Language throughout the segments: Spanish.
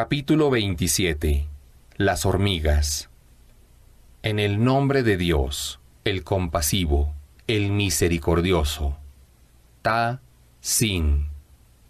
Capítulo 27. Las hormigas. En el nombre de Dios, el compasivo, el misericordioso. Ta, Sin.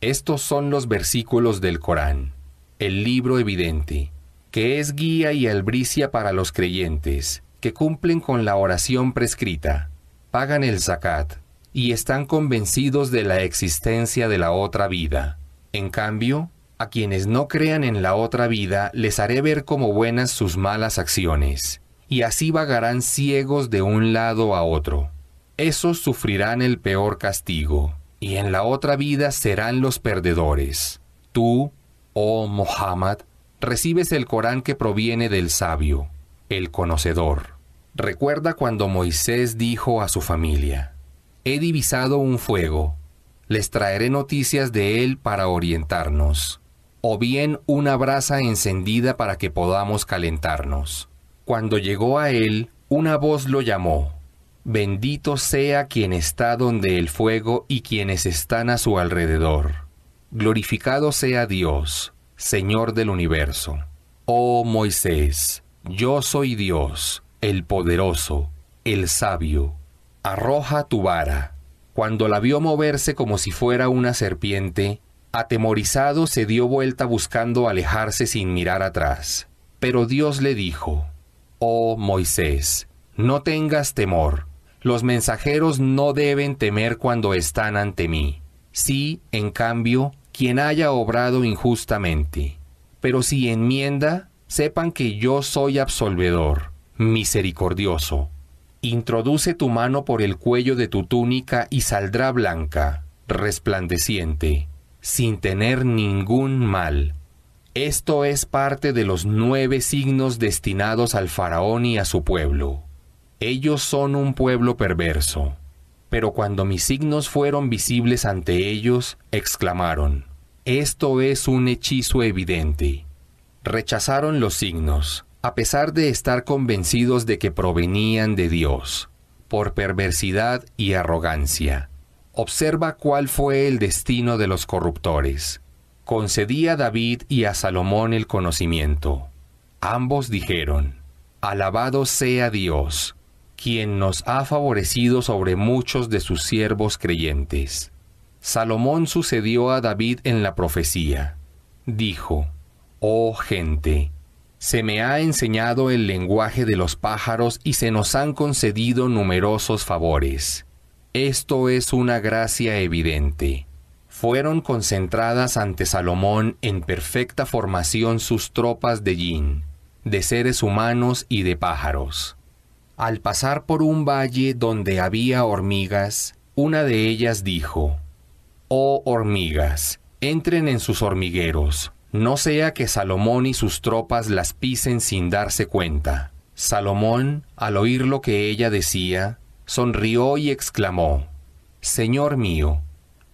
Estos son los versículos del Corán, el libro evidente, que es guía y albricia para los creyentes, que cumplen con la oración prescrita, pagan el zakat y están convencidos de la existencia de la otra vida. En cambio, a quienes no crean en la otra vida les haré ver como buenas sus malas acciones, y así vagarán ciegos de un lado a otro. Esos sufrirán el peor castigo, y en la otra vida serán los perdedores. Tú, oh Mohammed, recibes el Corán que proviene del sabio, el conocedor. Recuerda cuando Moisés dijo a su familia, He divisado un fuego, les traeré noticias de él para orientarnos o bien una brasa encendida para que podamos calentarnos. Cuando llegó a él, una voz lo llamó. Bendito sea quien está donde el fuego y quienes están a su alrededor. Glorificado sea Dios, Señor del universo. Oh Moisés, yo soy Dios, el poderoso, el sabio. Arroja tu vara. Cuando la vio moverse como si fuera una serpiente, Atemorizado se dio vuelta buscando alejarse sin mirar atrás. Pero Dios le dijo, Oh Moisés, no tengas temor. Los mensajeros no deben temer cuando están ante mí. Sí, en cambio, quien haya obrado injustamente. Pero si enmienda, sepan que yo soy absolvedor, misericordioso. Introduce tu mano por el cuello de tu túnica y saldrá blanca, resplandeciente sin tener ningún mal. Esto es parte de los nueve signos destinados al faraón y a su pueblo. Ellos son un pueblo perverso. Pero cuando mis signos fueron visibles ante ellos, exclamaron, Esto es un hechizo evidente. Rechazaron los signos, a pesar de estar convencidos de que provenían de Dios, por perversidad y arrogancia. Observa cuál fue el destino de los corruptores. Concedí a David y a Salomón el conocimiento. Ambos dijeron, Alabado sea Dios, quien nos ha favorecido sobre muchos de sus siervos creyentes. Salomón sucedió a David en la profecía. Dijo, Oh gente, se me ha enseñado el lenguaje de los pájaros y se nos han concedido numerosos favores. Esto es una gracia evidente. Fueron concentradas ante Salomón en perfecta formación sus tropas de yin, de seres humanos y de pájaros. Al pasar por un valle donde había hormigas, una de ellas dijo, Oh hormigas, entren en sus hormigueros, no sea que Salomón y sus tropas las pisen sin darse cuenta. Salomón, al oír lo que ella decía, sonrió y exclamó, Señor mío,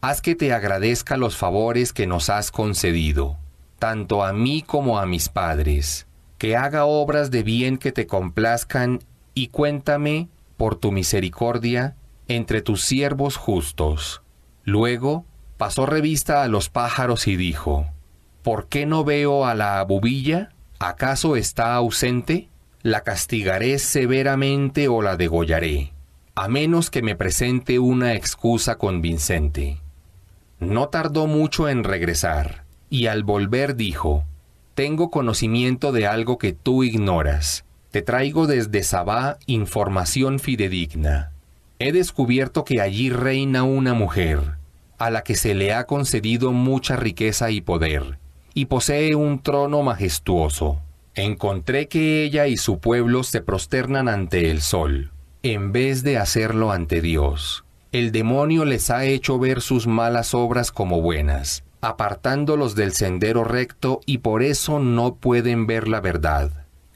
haz que te agradezca los favores que nos has concedido, tanto a mí como a mis padres, que haga obras de bien que te complazcan y cuéntame, por tu misericordia, entre tus siervos justos. Luego pasó revista a los pájaros y dijo, ¿Por qué no veo a la abubilla? ¿Acaso está ausente? La castigaré severamente o la degollaré a menos que me presente una excusa convincente. No tardó mucho en regresar, y al volver dijo, Tengo conocimiento de algo que tú ignoras. Te traigo desde Sabá información fidedigna. He descubierto que allí reina una mujer, a la que se le ha concedido mucha riqueza y poder, y posee un trono majestuoso. Encontré que ella y su pueblo se prosternan ante el sol en vez de hacerlo ante Dios. El demonio les ha hecho ver sus malas obras como buenas, apartándolos del sendero recto y por eso no pueden ver la verdad.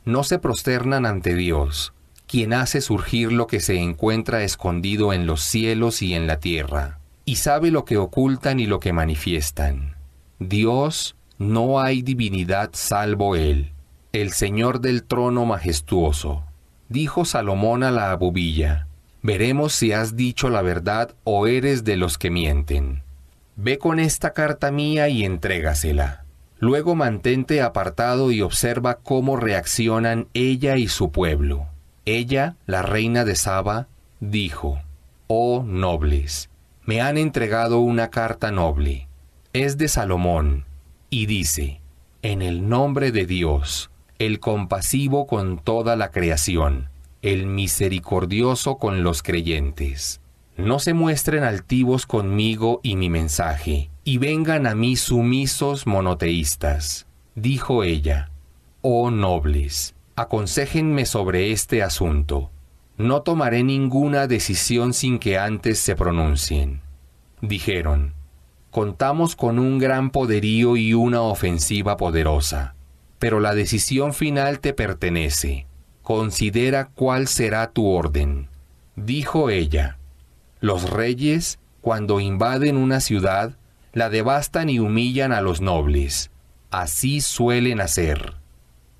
No se prosternan ante Dios, quien hace surgir lo que se encuentra escondido en los cielos y en la tierra, y sabe lo que ocultan y lo que manifiestan. Dios, no hay divinidad salvo Él, el Señor del trono majestuoso dijo Salomón a la abubilla, veremos si has dicho la verdad o eres de los que mienten. Ve con esta carta mía y entrégasela. Luego mantente apartado y observa cómo reaccionan ella y su pueblo. Ella, la reina de Saba, dijo, Oh nobles, me han entregado una carta noble. Es de Salomón, y dice, En el nombre de Dios, el compasivo con toda la creación, el misericordioso con los creyentes. No se muestren altivos conmigo y mi mensaje, y vengan a mí sumisos monoteístas. Dijo ella, Oh nobles, aconséjenme sobre este asunto. No tomaré ninguna decisión sin que antes se pronuncien. Dijeron, Contamos con un gran poderío y una ofensiva poderosa pero la decisión final te pertenece. Considera cuál será tu orden. Dijo ella, los reyes, cuando invaden una ciudad, la devastan y humillan a los nobles. Así suelen hacer.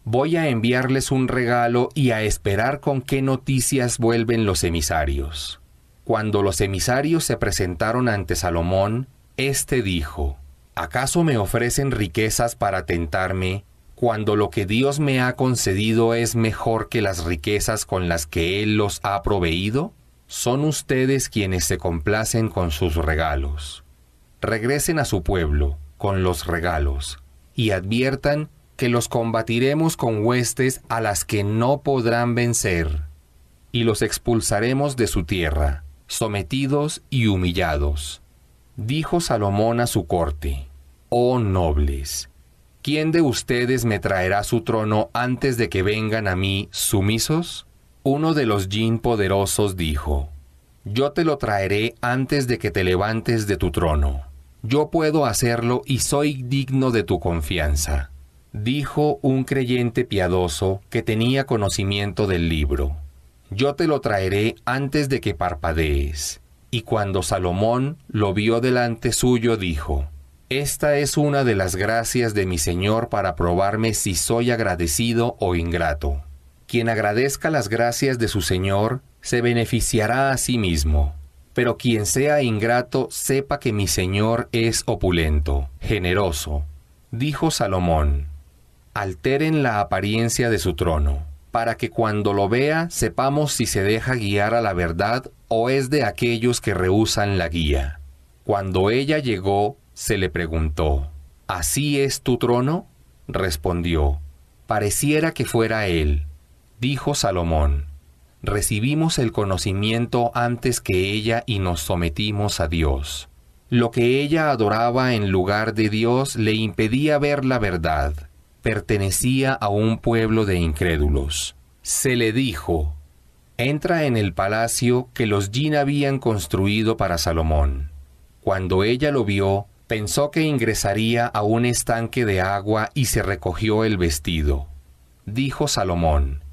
Voy a enviarles un regalo y a esperar con qué noticias vuelven los emisarios. Cuando los emisarios se presentaron ante Salomón, éste dijo, ¿Acaso me ofrecen riquezas para tentarme cuando lo que Dios me ha concedido es mejor que las riquezas con las que Él los ha proveído? Son ustedes quienes se complacen con sus regalos. Regresen a su pueblo con los regalos y adviertan que los combatiremos con huestes a las que no podrán vencer y los expulsaremos de su tierra, sometidos y humillados. Dijo Salomón a su corte, Oh nobles, ¿quién de ustedes me traerá su trono antes de que vengan a mí sumisos? Uno de los jin poderosos dijo, Yo te lo traeré antes de que te levantes de tu trono. Yo puedo hacerlo y soy digno de tu confianza. Dijo un creyente piadoso que tenía conocimiento del libro. Yo te lo traeré antes de que parpadees. Y cuando Salomón lo vio delante suyo, dijo, esta es una de las gracias de mi Señor para probarme si soy agradecido o ingrato. Quien agradezca las gracias de su Señor se beneficiará a sí mismo. Pero quien sea ingrato sepa que mi Señor es opulento, generoso. Dijo Salomón, alteren la apariencia de su trono, para que cuando lo vea sepamos si se deja guiar a la verdad o es de aquellos que rehusan la guía. Cuando ella llegó, se le preguntó, ¿Así es tu trono? Respondió, pareciera que fuera él. Dijo Salomón, recibimos el conocimiento antes que ella y nos sometimos a Dios. Lo que ella adoraba en lugar de Dios le impedía ver la verdad. Pertenecía a un pueblo de incrédulos. Se le dijo, entra en el palacio que los Jin habían construido para Salomón. Cuando ella lo vio, Pensó que ingresaría a un estanque de agua y se recogió el vestido. Dijo Salomón,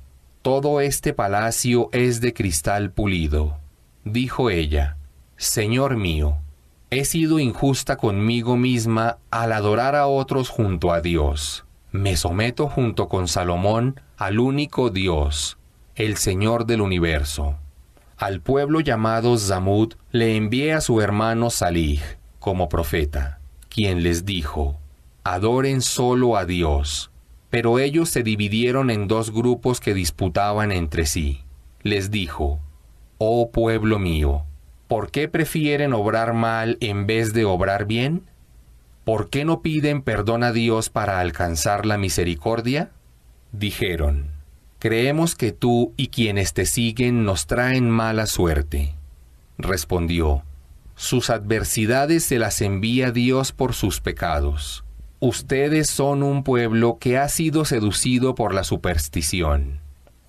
Todo este palacio es de cristal pulido. Dijo ella, Señor mío, he sido injusta conmigo misma al adorar a otros junto a Dios. Me someto junto con Salomón al único Dios, el Señor del universo. Al pueblo llamado Zamud le envié a su hermano Salih como profeta, quien les dijo, Adoren solo a Dios. Pero ellos se dividieron en dos grupos que disputaban entre sí. Les dijo, Oh pueblo mío, ¿por qué prefieren obrar mal en vez de obrar bien? ¿Por qué no piden perdón a Dios para alcanzar la misericordia? Dijeron, Creemos que tú y quienes te siguen nos traen mala suerte. Respondió, sus adversidades se las envía Dios por sus pecados. Ustedes son un pueblo que ha sido seducido por la superstición.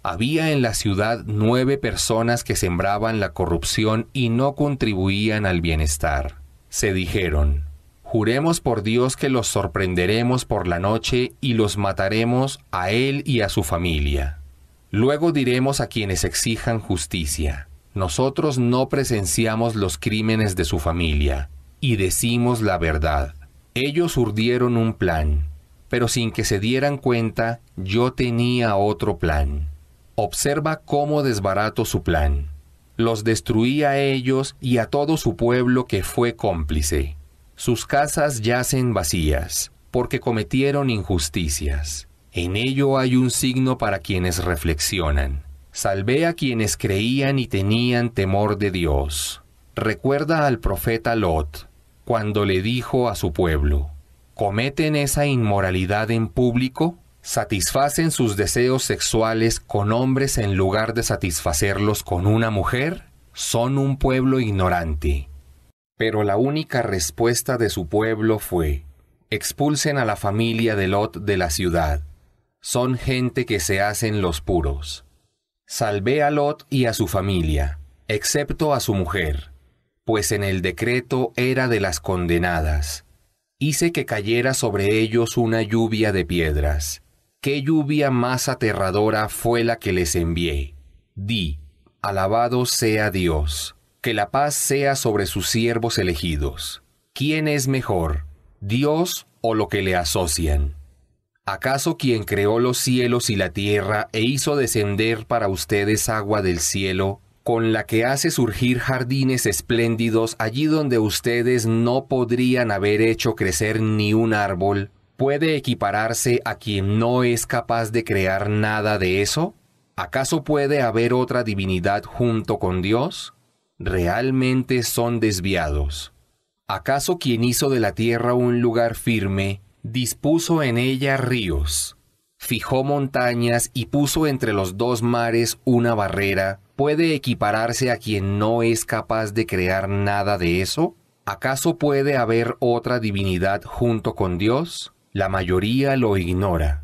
Había en la ciudad nueve personas que sembraban la corrupción y no contribuían al bienestar. Se dijeron, Juremos por Dios que los sorprenderemos por la noche y los mataremos a él y a su familia. Luego diremos a quienes exijan justicia, nosotros no presenciamos los crímenes de su familia y decimos la verdad. Ellos urdieron un plan, pero sin que se dieran cuenta yo tenía otro plan. Observa cómo desbarato su plan. Los destruí a ellos y a todo su pueblo que fue cómplice. Sus casas yacen vacías, porque cometieron injusticias. En ello hay un signo para quienes reflexionan. Salvé a quienes creían y tenían temor de Dios. Recuerda al profeta Lot, cuando le dijo a su pueblo, ¿cometen esa inmoralidad en público? ¿Satisfacen sus deseos sexuales con hombres en lugar de satisfacerlos con una mujer? Son un pueblo ignorante. Pero la única respuesta de su pueblo fue, expulsen a la familia de Lot de la ciudad. Son gente que se hacen los puros. Salvé a Lot y a su familia, excepto a su mujer, pues en el decreto era de las condenadas. Hice que cayera sobre ellos una lluvia de piedras. Qué lluvia más aterradora fue la que les envié. Di, alabado sea Dios, que la paz sea sobre sus siervos elegidos. ¿Quién es mejor, Dios o lo que le asocian? ¿Acaso quien creó los cielos y la tierra e hizo descender para ustedes agua del cielo, con la que hace surgir jardines espléndidos allí donde ustedes no podrían haber hecho crecer ni un árbol, puede equipararse a quien no es capaz de crear nada de eso? ¿Acaso puede haber otra divinidad junto con Dios? Realmente son desviados. ¿Acaso quien hizo de la tierra un lugar firme, Dispuso en ella ríos, fijó montañas y puso entre los dos mares una barrera, ¿puede equipararse a quien no es capaz de crear nada de eso? ¿Acaso puede haber otra divinidad junto con Dios? La mayoría lo ignora.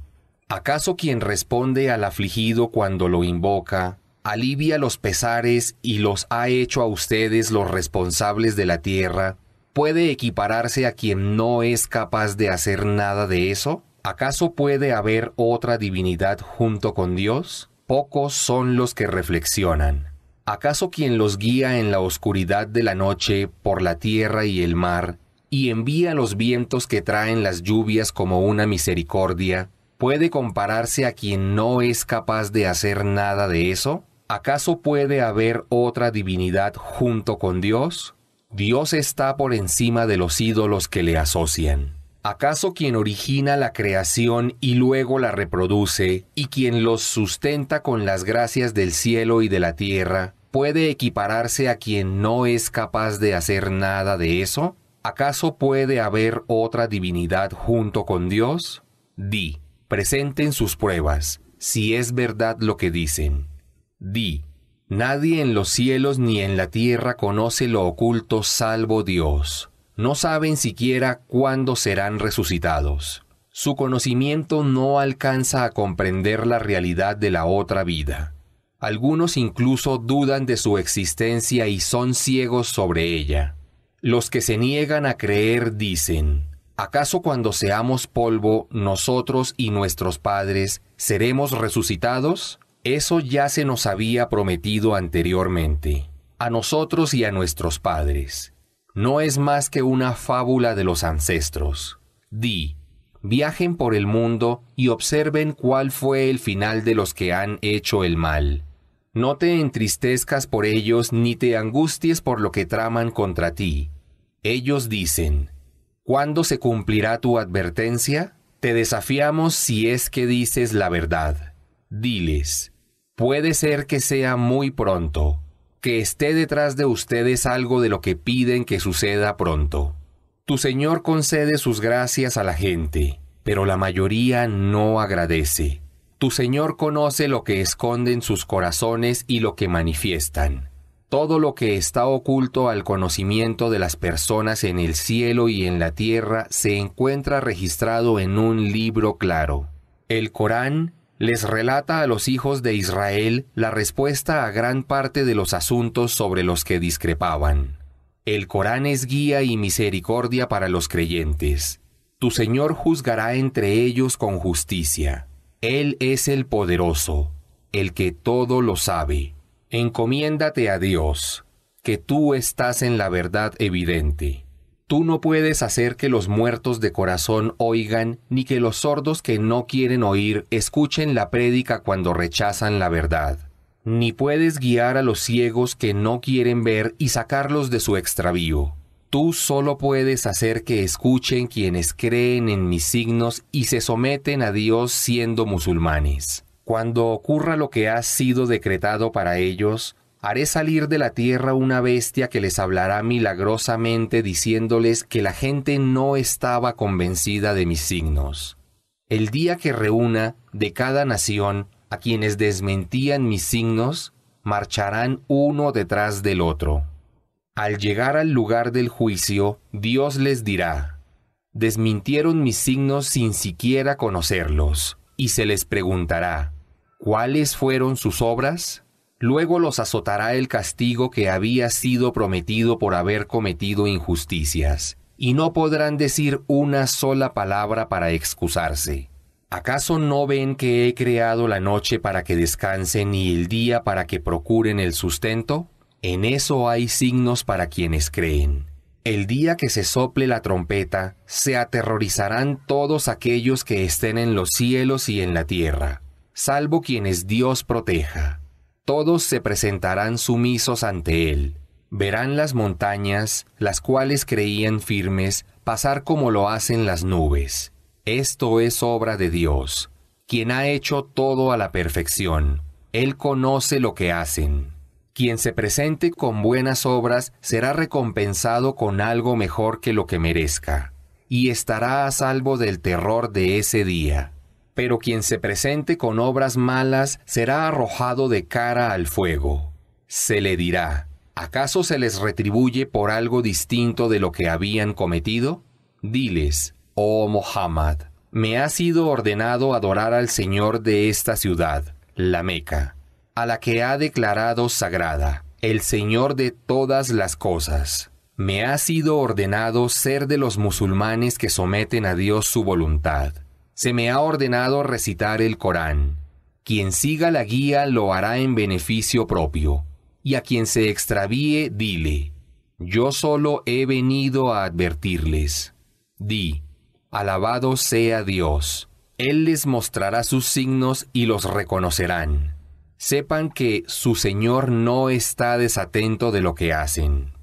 ¿Acaso quien responde al afligido cuando lo invoca, alivia los pesares y los ha hecho a ustedes los responsables de la tierra, ¿Puede equipararse a quien no es capaz de hacer nada de eso? ¿Acaso puede haber otra divinidad junto con Dios? Pocos son los que reflexionan. ¿Acaso quien los guía en la oscuridad de la noche por la tierra y el mar, y envía los vientos que traen las lluvias como una misericordia, puede compararse a quien no es capaz de hacer nada de eso? ¿Acaso puede haber otra divinidad junto con Dios? Dios está por encima de los ídolos que le asocian. ¿Acaso quien origina la creación y luego la reproduce, y quien los sustenta con las gracias del cielo y de la tierra, puede equipararse a quien no es capaz de hacer nada de eso? ¿Acaso puede haber otra divinidad junto con Dios? Di, presenten sus pruebas, si es verdad lo que dicen. Di, Nadie en los cielos ni en la tierra conoce lo oculto salvo Dios. No saben siquiera cuándo serán resucitados. Su conocimiento no alcanza a comprender la realidad de la otra vida. Algunos incluso dudan de su existencia y son ciegos sobre ella. Los que se niegan a creer dicen, ¿acaso cuando seamos polvo, nosotros y nuestros padres seremos resucitados? Eso ya se nos había prometido anteriormente, a nosotros y a nuestros padres. No es más que una fábula de los ancestros. Di, viajen por el mundo y observen cuál fue el final de los que han hecho el mal. No te entristezcas por ellos ni te angusties por lo que traman contra ti. Ellos dicen, ¿cuándo se cumplirá tu advertencia? Te desafiamos si es que dices la verdad. Diles, Puede ser que sea muy pronto, que esté detrás de ustedes algo de lo que piden que suceda pronto. Tu Señor concede sus gracias a la gente, pero la mayoría no agradece. Tu Señor conoce lo que esconden sus corazones y lo que manifiestan. Todo lo que está oculto al conocimiento de las personas en el cielo y en la tierra se encuentra registrado en un libro claro. El Corán les relata a los hijos de Israel la respuesta a gran parte de los asuntos sobre los que discrepaban. El Corán es guía y misericordia para los creyentes. Tu Señor juzgará entre ellos con justicia. Él es el poderoso, el que todo lo sabe. Encomiéndate a Dios, que tú estás en la verdad evidente. Tú no puedes hacer que los muertos de corazón oigan, ni que los sordos que no quieren oír escuchen la prédica cuando rechazan la verdad. Ni puedes guiar a los ciegos que no quieren ver y sacarlos de su extravío. Tú solo puedes hacer que escuchen quienes creen en mis signos y se someten a Dios siendo musulmanes. Cuando ocurra lo que ha sido decretado para ellos, Haré salir de la tierra una bestia que les hablará milagrosamente diciéndoles que la gente no estaba convencida de mis signos. El día que reúna de cada nación a quienes desmentían mis signos, marcharán uno detrás del otro. Al llegar al lugar del juicio, Dios les dirá, desmintieron mis signos sin siquiera conocerlos, y se les preguntará, ¿cuáles fueron sus obras? Luego los azotará el castigo que había sido prometido por haber cometido injusticias, y no podrán decir una sola palabra para excusarse. ¿Acaso no ven que he creado la noche para que descansen y el día para que procuren el sustento? En eso hay signos para quienes creen. El día que se sople la trompeta, se aterrorizarán todos aquellos que estén en los cielos y en la tierra, salvo quienes Dios proteja todos se presentarán sumisos ante él. Verán las montañas, las cuales creían firmes, pasar como lo hacen las nubes. Esto es obra de Dios, quien ha hecho todo a la perfección. Él conoce lo que hacen. Quien se presente con buenas obras será recompensado con algo mejor que lo que merezca, y estará a salvo del terror de ese día pero quien se presente con obras malas será arrojado de cara al fuego. Se le dirá, ¿acaso se les retribuye por algo distinto de lo que habían cometido? Diles, oh Mohammed, me ha sido ordenado adorar al Señor de esta ciudad, la Meca, a la que ha declarado sagrada, el Señor de todas las cosas. Me ha sido ordenado ser de los musulmanes que someten a Dios su voluntad se me ha ordenado recitar el Corán. Quien siga la guía lo hará en beneficio propio, y a quien se extravíe, dile, yo solo he venido a advertirles. Di, alabado sea Dios, Él les mostrará sus signos y los reconocerán. Sepan que su Señor no está desatento de lo que hacen.